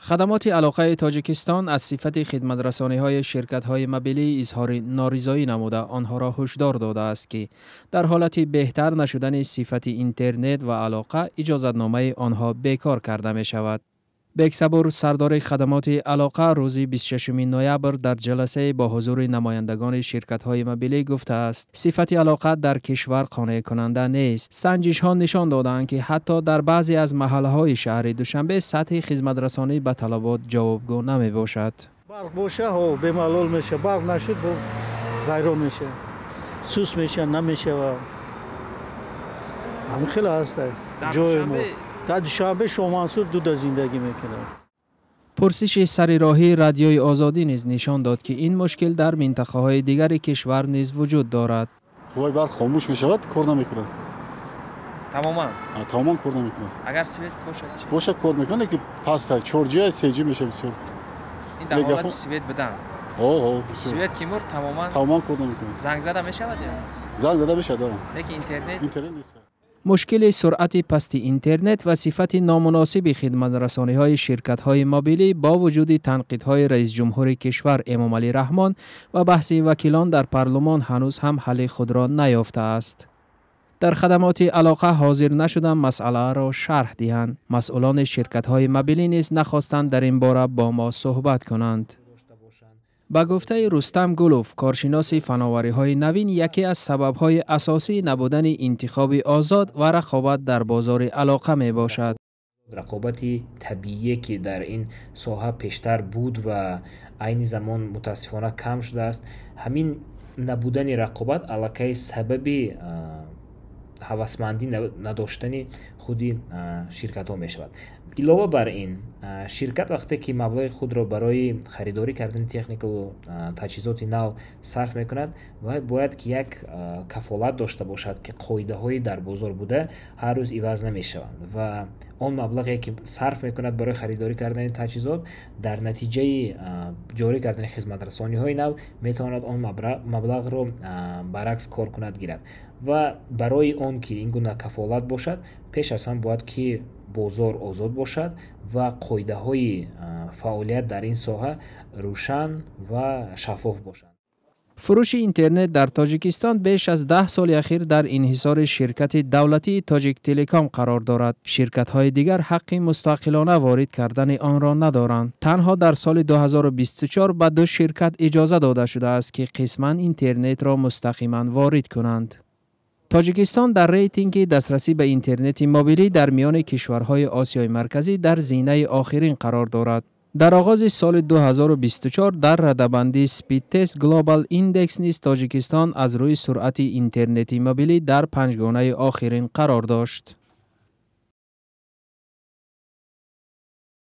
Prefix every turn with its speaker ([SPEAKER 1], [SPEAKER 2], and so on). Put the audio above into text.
[SPEAKER 1] خدمات علاقه تاجکستان از صفت خدمت های شرکت های مبیلی اظهار نارضایی نموده آنها را هشدار داده است که در حالت بهتر نشدن صفت اینترنت و علاقه نامه آنها بیکار کرده می شود. بکسبور سردار خدمات علاقه روزی 26 نویبر در جلسه با حضور نمایندگان شرکت های مبیلی گفته است صفت علاقه در کشور قانع کننده نیست سنجش ها نشان دادند که حتی در بعضی از محله های شهر دوشنبه سطح خدمت رسانی به طلبات جوابگو نمی باشد
[SPEAKER 2] برق باشه و بمالول میشه برق نشد ویران میشه سوس میشه نمیشه و هم خیلی هسته جای مو. در دوشنبه شامانصور دو تا زندگی میکنه
[SPEAKER 1] پرسش سری راهی رادیوی آزادی نیز نشان داد که این مشکل در منطقه های دیگر کشور نیز وجود دارد
[SPEAKER 2] وای برق خاموش می شود کار نمیکنه تماما تماما کار نمیکنه اگر سویت باشد چی باشه کار میکنه که پاس تا 4 جی 3 جی میشه بسیار این در حالت سویت بدن اوه اوه سویت
[SPEAKER 1] کی مر تماما
[SPEAKER 2] تماما کار نمیکنه
[SPEAKER 1] زنگ زده می شود یا
[SPEAKER 2] زنگ زده میشه دارم
[SPEAKER 1] لیکن اینترنت اینترنت نیست مشکل سرعت پستی اینترنت و صفت نامناسب شرکت های مابیلی با وجود تنقیدهای رئیس جمهور کشور امام علی رحمان و بحث وکیلان در پارلمان هنوز هم حل خود را نیافته است. در خدمات علاقه حاضر نشدن مسئله را شرح دهند. مسئولان شرکت های مابیلی نیز نخواستند در این باره با ما صحبت کنند. با گفته رستم گلوف کارشناس فناوری های نوین یکی از سبب های اساسی نبودن انتخاب
[SPEAKER 2] آزاد و رقابت در بازار علاقه می باشد. رقابت طبیعی که در این ساحه پیشتر بود و عین زمان متاسفانه کم شده است همین نبودن رقابت علاقه سبب ҳавасмандӣ надоштани худи ширкатҳо мешавад илова бар ин ширкат вақте ки маблағи худро барои харидорӣ кардани техникаву таҷҳизоти нав сарф мекунад вай бояд ки як кафолат дошта бошад ки қоидаҳои дар бозор буда ҳар рӯз иваз намешаванд ва он маблағе ки сарф мекунад барои харидорӣ кардани таҷҳизот дар натиҷаи ҷорӣ кардани хизматрасониҳои нав метавонад он маблағро баръакс кор кунад гирад ва барои он ки ин гуна кафолат бошад пеш аз ҳам бояд ки бозор озод бошад ва қоидаҳои фаъолият дар ин соҳа рӯшан ва шаффоф бошад
[SPEAKER 1] فروش اینترنت در تاجیکستان بیش از ده سال اخیر در انحصار شرکت دولتی تاجیک تلکام قرار دارد شرکت های دیگر حق مستقلانه وارد کردن آن را ندارند تنها در سال 2024 به دو شرکت اجازه داده شده است که قسما اینترنت را مستقیما وارد کنند تاجیکستان در ریتینگ دسترسی به اینترنت موبیلی در میان کشورهای آسیای مرکزی در زینه آخرین قرار دارد дар оғози соли 2024 дар радабанди спидтест глобал индекс низ тоҷикистон аз рӯи суръати интернети мобилӣ дар панҷгонаи
[SPEAKER 2] охирин қарор дошт